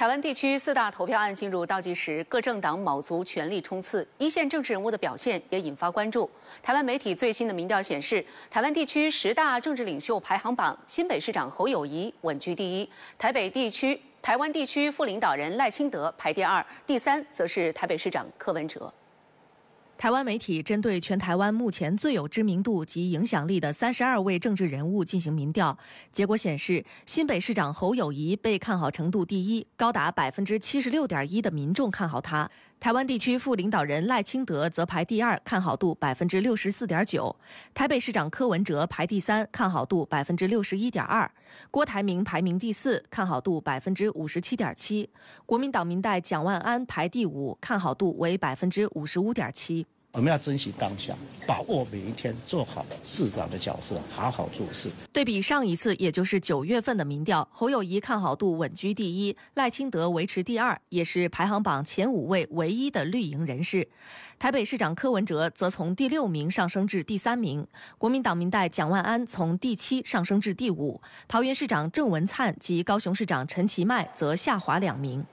台湾地区四大投票案进入倒计时，各政党卯足全力冲刺。一线政治人物的表现也引发关注。台湾媒体最新的民调显示，台湾地区十大政治领袖排行榜，新北市长侯友谊稳居第一，台北地区台湾地区副领导人赖清德排第二，第三则是台北市长柯文哲。台湾媒体针对全台湾目前最有知名度及影响力的三十二位政治人物进行民调，结果显示，新北市长侯友谊被看好程度第一，高达百分之七十六点一的民众看好他。台湾地区副领导人赖清德则排第二，看好度百分之六十四点九；台北市长柯文哲排第三，看好度百分之六十一点二；郭台铭排名第四，看好度百分之五十七点七；国民党民代蒋万安排第五，看好度为百分之五十五点七。我们要珍惜当下，把握每一天，做好市长的角色，好好做事。对比上一次，也就是九月份的民调，侯友谊看好度稳居第一，赖清德维持第二，也是排行榜前五位唯一的绿营人士。台北市长柯文哲则从第六名上升至第三名，国民党民代蒋万安从第七上升至第五，桃园市长郑文灿及高雄市长陈其迈则下滑两名。